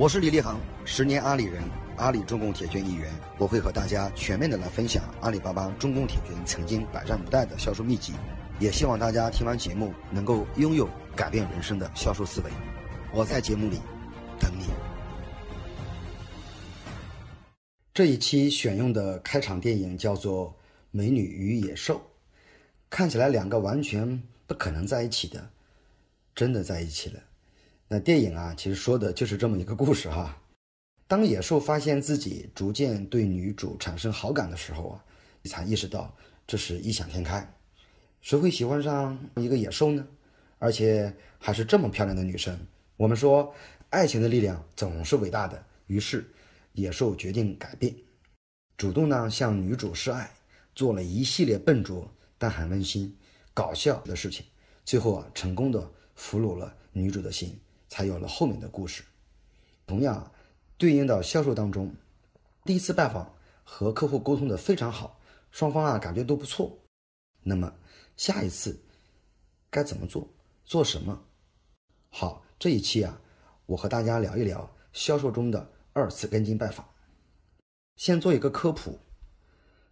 我是李立航，十年阿里人，阿里中共铁军一员。我会和大家全面的来分享阿里巴巴中共铁军曾经百战不殆的销售秘籍，也希望大家听完节目能够拥有改变人生的销售思维。我在节目里等你。这一期选用的开场电影叫做《美女与野兽》，看起来两个完全不可能在一起的，真的在一起了。那电影啊，其实说的就是这么一个故事哈。当野兽发现自己逐渐对女主产生好感的时候啊，才意识到这是异想天开。谁会喜欢上一个野兽呢？而且还是这么漂亮的女生。我们说，爱情的力量总是伟大的。于是，野兽决定改变，主动呢向女主示爱，做了一系列笨拙但很温馨、搞笑的事情。最后啊，成功的俘虏了女主的心。才有了后面的故事。同样，对应到销售当中，第一次拜访和客户沟通的非常好，双方啊感觉都不错。那么下一次该怎么做？做什么？好，这一期啊，我和大家聊一聊销售中的二次跟进拜访。先做一个科普：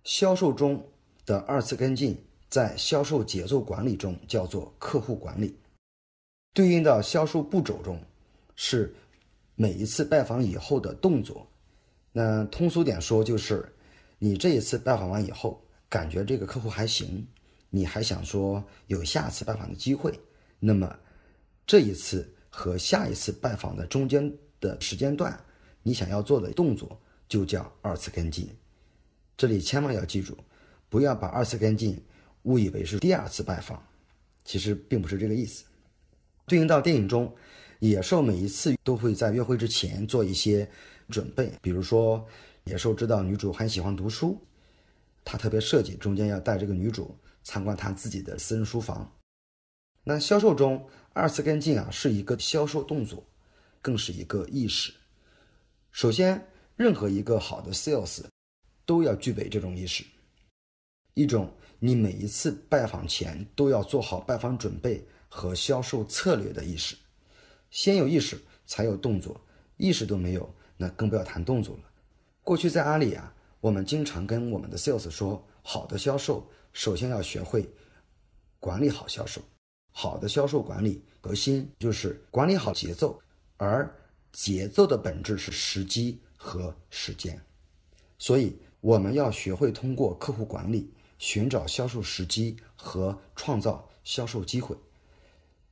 销售中的二次跟进，在销售节奏管理中叫做客户管理。对应到销售步骤中，是每一次拜访以后的动作。那通俗点说，就是你这一次拜访完以后，感觉这个客户还行，你还想说有下次拜访的机会，那么这一次和下一次拜访的中间的时间段，你想要做的动作就叫二次跟进。这里千万要记住，不要把二次跟进误以为是第二次拜访，其实并不是这个意思。对应到电影中，野兽每一次都会在约会之前做一些准备，比如说，野兽知道女主很喜欢读书，他特别设计中间要带这个女主参观他自己的私人书房。那销售中二次跟进啊，是一个销售动作，更是一个意识。首先，任何一个好的 sales 都要具备这种意识，一种你每一次拜访前都要做好拜访准备。和销售策略的意识，先有意识才有动作，意识都没有，那更不要谈动作了。过去在阿里啊，我们经常跟我们的 sales 说，好的销售首先要学会管理好销售，好的销售管理核心就是管理好节奏，而节奏的本质是时机和时间，所以我们要学会通过客户管理寻找销售时机和创造销售机会。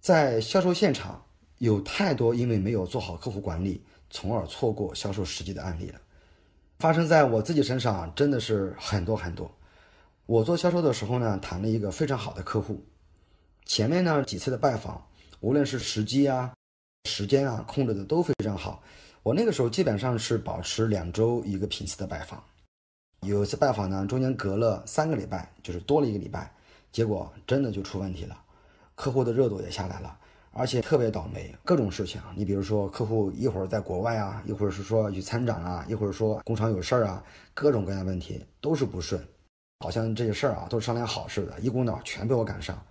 在销售现场，有太多因为没有做好客户管理，从而错过销售时机的案例了。发生在我自己身上真的是很多很多。我做销售的时候呢，谈了一个非常好的客户，前面呢几次的拜访，无论是时机啊、时间啊，控制的都非常好。我那个时候基本上是保持两周一个频次的拜访。有一次拜访呢，中间隔了三个礼拜，就是多了一个礼拜，结果真的就出问题了。客户的热度也下来了，而且特别倒霉，各种事情。你比如说，客户一会儿在国外啊，一会儿是说去参展啊，一会儿说工厂有事儿啊，各种各样的问题都是不顺，好像这些事儿啊都是商量好似的，一股脑全被我赶上。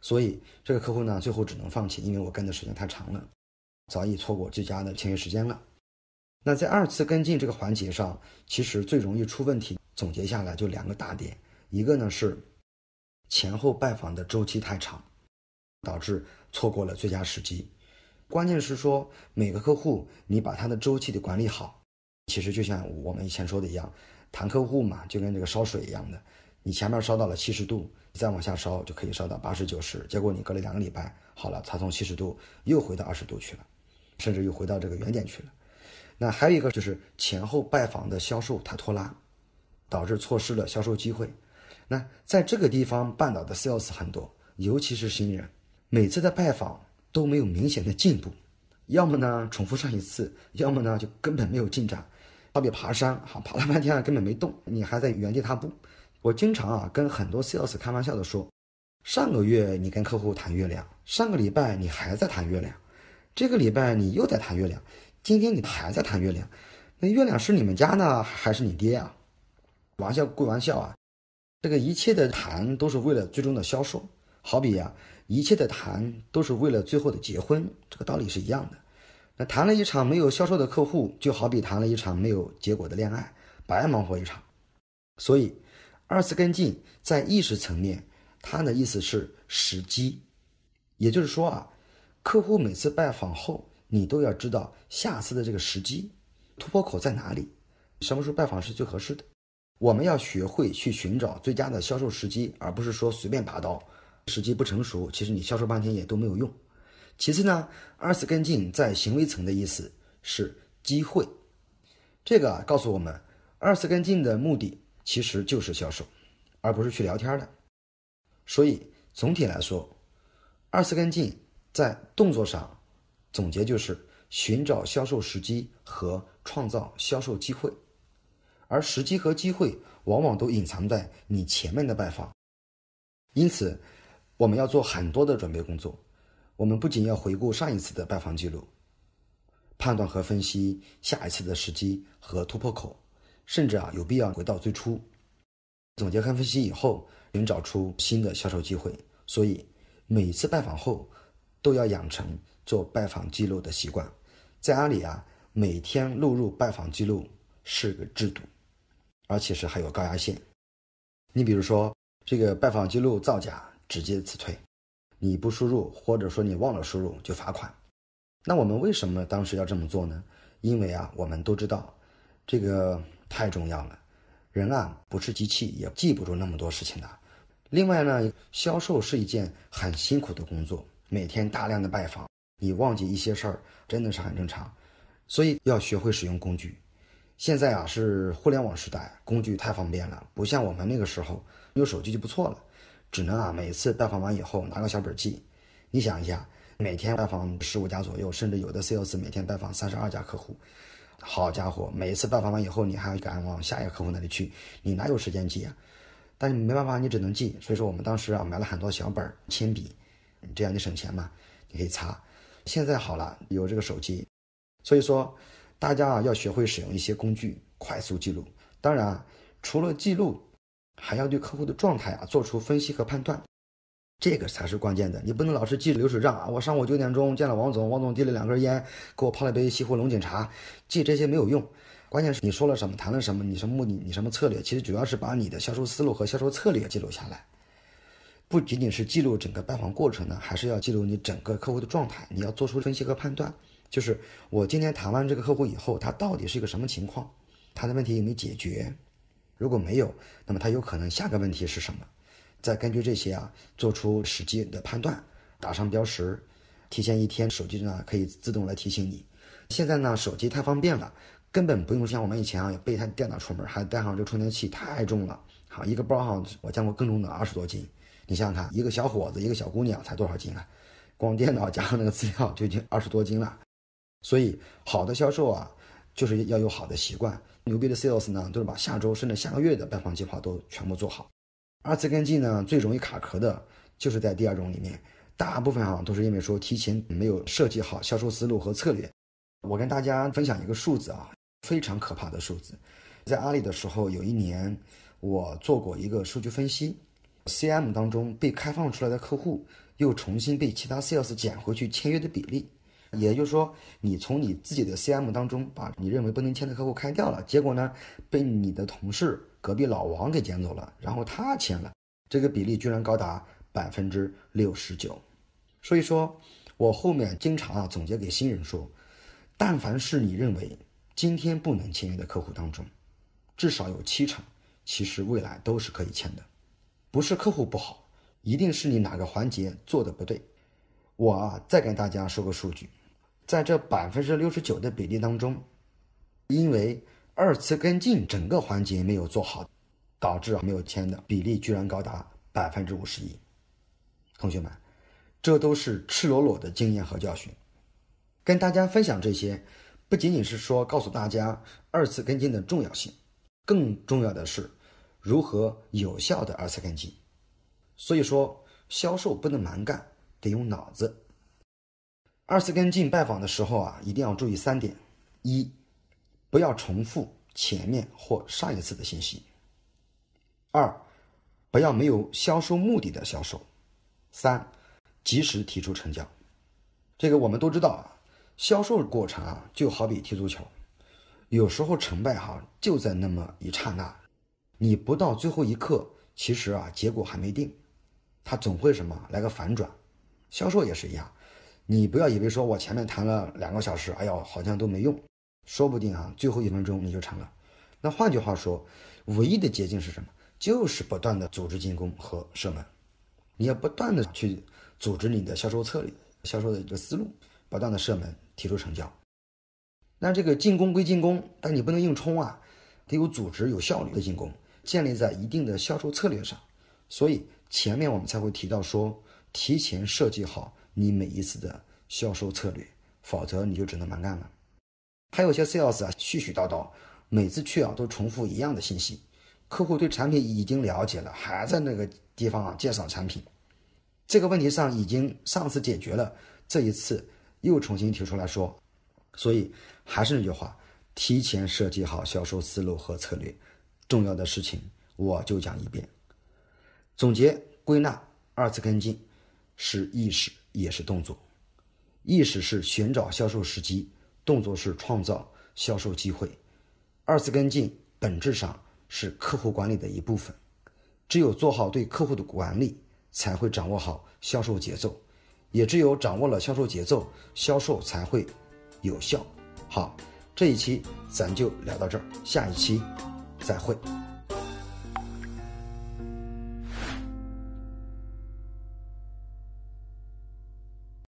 所以这个客户呢，最后只能放弃，因为我跟的时间太长了，早已错过最佳的签约时间了。那在二次跟进这个环节上，其实最容易出问题，总结下来就两个大点，一个呢是前后拜访的周期太长。导致错过了最佳时机。关键是说，每个客户你把他的周期得管理好。其实就像我们以前说的一样，谈客户嘛，就跟这个烧水一样的。你前面烧到了七十度，再往下烧就可以烧到八十九十。结果你隔了两个礼拜，好了，他从七十度又回到二十度去了，甚至又回到这个原点去了。那还有一个就是前后拜访的销售他拖拉，导致错失了销售机会。那在这个地方绊倒的 sales 很多，尤其是新人。每次的拜访都没有明显的进步，要么呢重复上一次，要么呢就根本没有进展。好比爬山，哈，爬了半天根本没动，你还在原地踏步。我经常啊跟很多 sales 开玩笑的说，上个月你跟客户谈月亮，上个礼拜你还在谈月亮，这个礼拜你又在谈月亮，今天你还在谈月亮。那月亮是你们家呢，还是你爹啊？玩笑归玩笑啊，这个一切的谈都是为了最终的销售。好比呀，一切的谈都是为了最后的结婚，这个道理是一样的。那谈了一场没有销售的客户，就好比谈了一场没有结果的恋爱，白忙活一场。所以，二次跟进在意识层面，它的意思是时机。也就是说啊，客户每次拜访后，你都要知道下次的这个时机，突破口在哪里，什么时候拜访是最合适的。我们要学会去寻找最佳的销售时机，而不是说随便拔刀。时机不成熟，其实你销售半天也都没有用。其次呢，二次跟进在行为层的意思是机会，这个告诉我们，二次跟进的目的其实就是销售，而不是去聊天的。所以总体来说，二次跟进在动作上总结就是寻找销售时机和创造销售机会，而时机和机会往往都隐藏在你前面的拜访，因此。我们要做很多的准备工作，我们不仅要回顾上一次的拜访记录，判断和分析下一次的时机和突破口，甚至啊有必要回到最初，总结和分析以后，寻找出新的销售机会。所以每次拜访后都要养成做拜访记录的习惯，在阿里啊每天录入拜访记录是个制度，而且是还有高压线。你比如说这个拜访记录造假。直接辞退，你不输入或者说你忘了输入就罚款。那我们为什么当时要这么做呢？因为啊，我们都知道这个太重要了。人啊不是机器，也记不住那么多事情的。另外呢，销售是一件很辛苦的工作，每天大量的拜访，你忘记一些事儿真的是很正常。所以要学会使用工具。现在啊是互联网时代，工具太方便了，不像我们那个时候用手机就不错了。只能啊，每次拜访完以后拿个小本记。你想一下，每天拜访十五家左右，甚至有的 COS 每天拜访三十二家客户，好家伙，每一次拜访完以后，你还敢往下一个客户那里去？你哪有时间记啊？但没办法，你只能记。所以说，我们当时啊买了很多小本、铅笔，这样你省钱嘛，你可以擦。现在好了，有这个手机，所以说大家啊要学会使用一些工具快速记录。当然，除了记录。还要对客户的状态啊做出分析和判断，这个才是关键的。你不能老是记流水账啊！我上午九点钟见了王总，王总递了两根烟，给我泡了一杯西湖龙井茶，记这些没有用。关键是你说了什么，谈了什么，你什么目的，你什么策略。其实主要是把你的销售思路和销售策略记录下来，不仅仅是记录整个拜访过程呢，还是要记录你整个客户的状态。你要做出分析和判断，就是我今天谈完这个客户以后，他到底是一个什么情况，他的问题有没有解决。如果没有，那么它有可能下个问题是什么？再根据这些啊，做出实际的判断，打上标识，提前一天手机呢可以自动来提醒你。现在呢，手机太方便了，根本不用像我们以前啊，要备一台电脑出门，还带上这充电器，太重了。好一个包，哈，我见过更重的二十多斤。你想想看，一个小伙子，一个小姑娘才多少斤啊？光电脑加上那个资料就已经二十多斤了。所以，好的销售啊，就是要有好的习惯。牛逼的 sales 呢，都是把下周甚至下个月的拜访计划都全部做好。二次跟进呢，最容易卡壳的就是在第二种里面，大部分啊都是因为说提前没有设计好销售思路和策略。我跟大家分享一个数字啊，非常可怕的数字。在阿里的时候，有一年我做过一个数据分析，CM 当中被开放出来的客户，又重新被其他 sales 捡回去签约的比例。也就是说，你从你自己的 CM 当中把你认为不能签的客户开掉了，结果呢，被你的同事隔壁老王给捡走了，然后他签了，这个比例居然高达百分之六十九。所以说我后面经常啊总结给新人说，但凡是你认为今天不能签约的客户当中，至少有七成其实未来都是可以签的，不是客户不好，一定是你哪个环节做的不对。我啊再给大家说个数据。在这百分之六十九的比例当中，因为二次跟进整个环节没有做好，导致没有签的比例居然高达百分之五十一。同学们，这都是赤裸裸的经验和教训。跟大家分享这些，不仅仅是说告诉大家二次跟进的重要性，更重要的是如何有效的二次跟进。所以说，销售不能蛮干，得用脑子。二次跟进拜访的时候啊，一定要注意三点：一、不要重复前面或上一次的信息；二、不要没有销售目的的销售；三、及时提出成交。这个我们都知道啊，销售过程啊就好比踢足球，有时候成败哈就在那么一刹那，你不到最后一刻，其实啊结果还没定，它总会什么来个反转，销售也是一样。你不要以为说，我前面谈了两个小时，哎呦，好像都没用，说不定啊，最后一分钟你就成了。那换句话说，唯一的捷径是什么？就是不断的组织进攻和射门。你要不断的去组织你的销售策略、销售的一个思路，不断的射门，提出成交。那这个进攻归进攻，但你不能硬冲啊，得有组织、有效率的进攻，建立在一定的销售策略上。所以前面我们才会提到说，提前设计好。你每一次的销售策略，否则你就只能蛮干了。还有些 sales 啊，絮絮叨叨，每次去啊都重复一样的信息，客户对产品已经了解了，还在那个地方啊介绍产品。这个问题上已经上次解决了，这一次又重新提出来说。所以还是那句话，提前设计好销售思路和策略。重要的事情我就讲一遍，总结归纳二次跟进是意识。也是动作，意识是寻找销售时机，动作是创造销售机会。二次跟进本质上是客户管理的一部分，只有做好对客户的管理，才会掌握好销售节奏，也只有掌握了销售节奏，销售才会有效。好，这一期咱就聊到这儿，下一期再会。